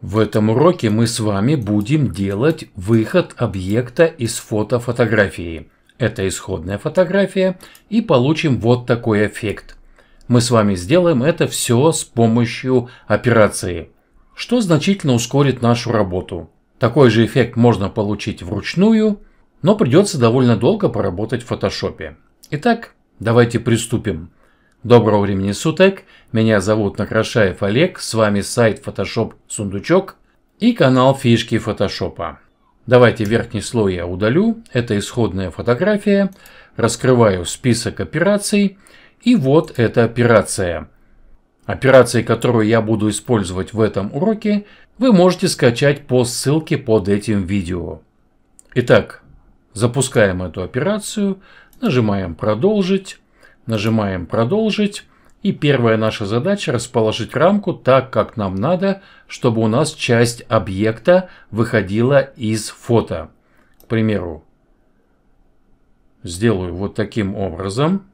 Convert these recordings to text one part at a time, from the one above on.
В этом уроке мы с вами будем делать выход объекта из фотофотографии. Это исходная фотография и получим вот такой эффект. Мы с вами сделаем это все с помощью операции, что значительно ускорит нашу работу. Такой же эффект можно получить вручную, но придется довольно долго поработать в фотошопе. Итак, давайте приступим. Доброго времени суток, меня зовут Накрашаев Олег, с вами сайт Photoshop Сундучок и канал Фишки Фотошопа. Давайте верхний слой я удалю, это исходная фотография, раскрываю список операций и вот эта операция. Операции, которую я буду использовать в этом уроке, вы можете скачать по ссылке под этим видео. Итак, запускаем эту операцию, нажимаем «Продолжить». Нажимаем «Продолжить». И первая наша задача расположить рамку так, как нам надо, чтобы у нас часть объекта выходила из фото. К примеру, сделаю вот таким образом.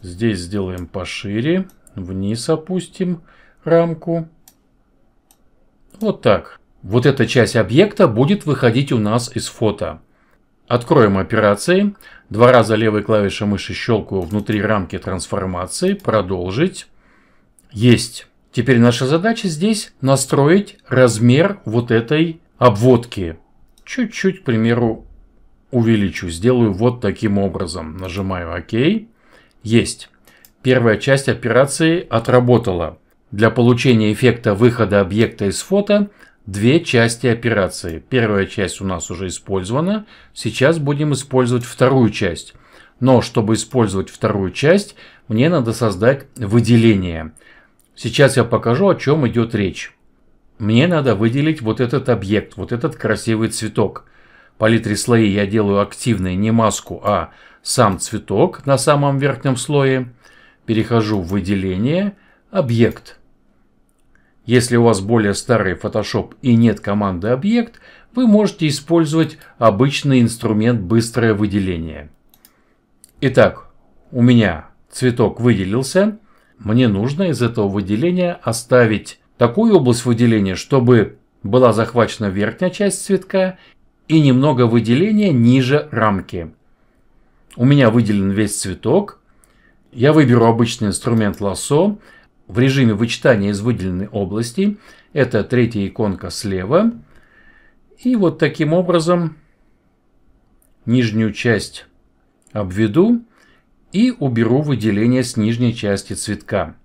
Здесь сделаем пошире, вниз опустим рамку. Вот так. Вот эта часть объекта будет выходить у нас из фото. Откроем операции. Два раза левой клавишей мыши щелкаю внутри рамки трансформации. Продолжить. Есть. Теперь наша задача здесь настроить размер вот этой обводки. Чуть-чуть, к примеру, увеличу. Сделаю вот таким образом. Нажимаю ОК. Есть. Первая часть операции отработала. Для получения эффекта выхода объекта из фото две части операции. Первая часть у нас уже использована. Сейчас будем использовать вторую часть. Но чтобы использовать вторую часть, мне надо создать выделение. Сейчас я покажу, о чем идет речь. Мне надо выделить вот этот объект, вот этот красивый цветок. Палитре слои я делаю активной, не маску, а сам цветок на самом верхнем слое. Перехожу в выделение, объект. Если у вас более старый Photoshop и нет команды «Объект», вы можете использовать обычный инструмент «Быстрое выделение». Итак, у меня цветок выделился. Мне нужно из этого выделения оставить такую область выделения, чтобы была захвачена верхняя часть цветка и немного выделения ниже рамки. У меня выделен весь цветок. Я выберу обычный инструмент лассо в режиме вычитания из выделенной области. Это третья иконка слева. И вот таким образом нижнюю часть обведу и уберу выделение с нижней части цветка.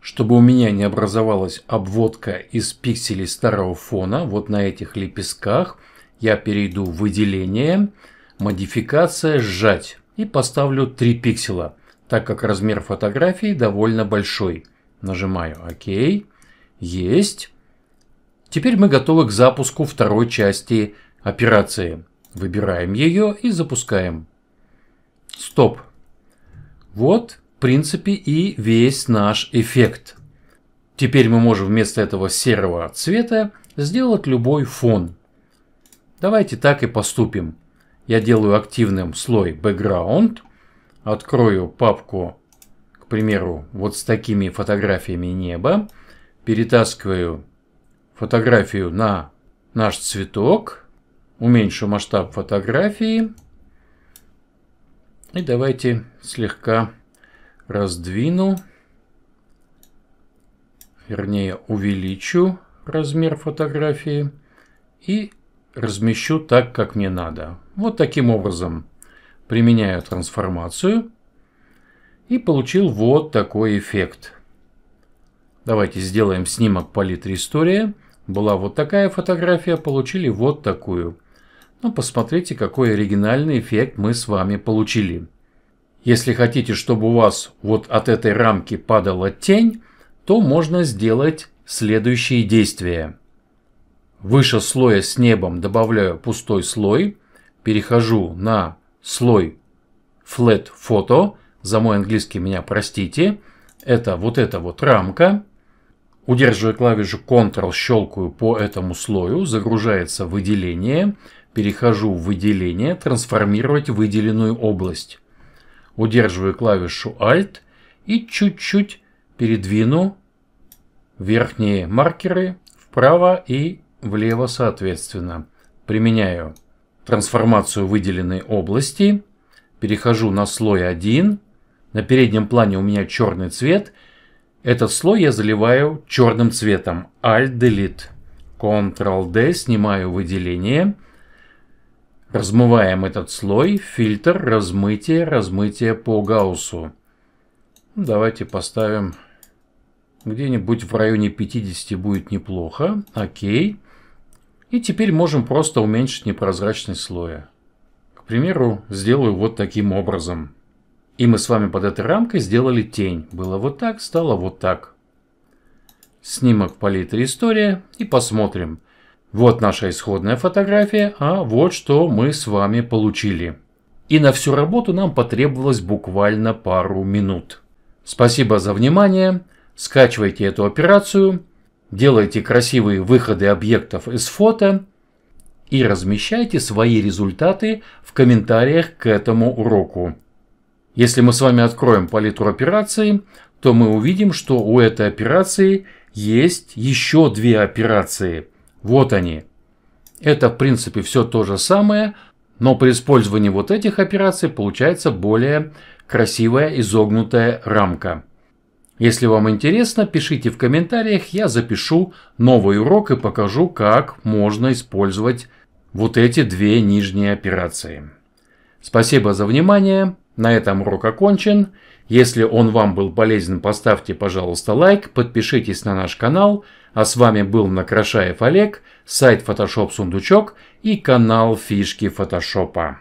Чтобы у меня не образовалась обводка из пикселей старого фона, вот на этих лепестках я перейду в выделение, модификация, сжать и поставлю 3 пикселя, так как размер фотографии довольно большой – Нажимаю ОК. Есть. Теперь мы готовы к запуску второй части операции. Выбираем ее и запускаем. Стоп. Вот, в принципе, и весь наш эффект. Теперь мы можем вместо этого серого цвета сделать любой фон. Давайте так и поступим. Я делаю активным слой background, открою папку к примеру, вот с такими фотографиями неба, перетаскиваю фотографию на наш цветок, уменьшу масштаб фотографии и давайте слегка раздвину, вернее увеличу размер фотографии и размещу так, как мне надо. Вот таким образом применяю трансформацию – и получил вот такой эффект. Давайте сделаем снимок палитры история. Была вот такая фотография, получили вот такую. Ну, посмотрите, какой оригинальный эффект мы с вами получили. Если хотите, чтобы у вас вот от этой рамки падала тень, то можно сделать следующие действия. Выше слоя с небом добавляю пустой слой, перехожу на слой Flat Photo – за мой английский меня простите, это вот эта вот рамка, Удерживая клавишу Ctrl, щелкаю по этому слою, загружается выделение, перехожу в выделение, трансформировать выделенную область. Удерживаю клавишу Alt и чуть-чуть передвину верхние маркеры вправо и влево соответственно. Применяю трансформацию выделенной области, перехожу на слой 1, на переднем плане у меня черный цвет. Этот слой я заливаю черным цветом. Alt-Delete. Ctrl-D, снимаю выделение. Размываем этот слой. Фильтр, размытие, размытие по гауссу. Ну, давайте поставим где-нибудь в районе 50 будет неплохо. Окей. И теперь можем просто уменьшить непрозрачность слоя. К примеру, сделаю вот таким образом. И мы с вами под этой рамкой сделали тень. Было вот так, стало вот так. Снимок в история и посмотрим. Вот наша исходная фотография, а вот что мы с вами получили. И на всю работу нам потребовалось буквально пару минут. Спасибо за внимание. Скачивайте эту операцию, делайте красивые выходы объектов из фото и размещайте свои результаты в комментариях к этому уроку. Если мы с вами откроем палитру операций, то мы увидим, что у этой операции есть еще две операции. Вот они. Это в принципе все то же самое, но при использовании вот этих операций получается более красивая изогнутая рамка. Если вам интересно, пишите в комментариях, я запишу новый урок и покажу, как можно использовать вот эти две нижние операции. Спасибо за внимание. На этом урок окончен. Если он вам был полезен, поставьте, пожалуйста, лайк, подпишитесь на наш канал. А с вами был Накрашаев Олег, сайт Photoshop Сундучок и канал Фишки Фотошопа.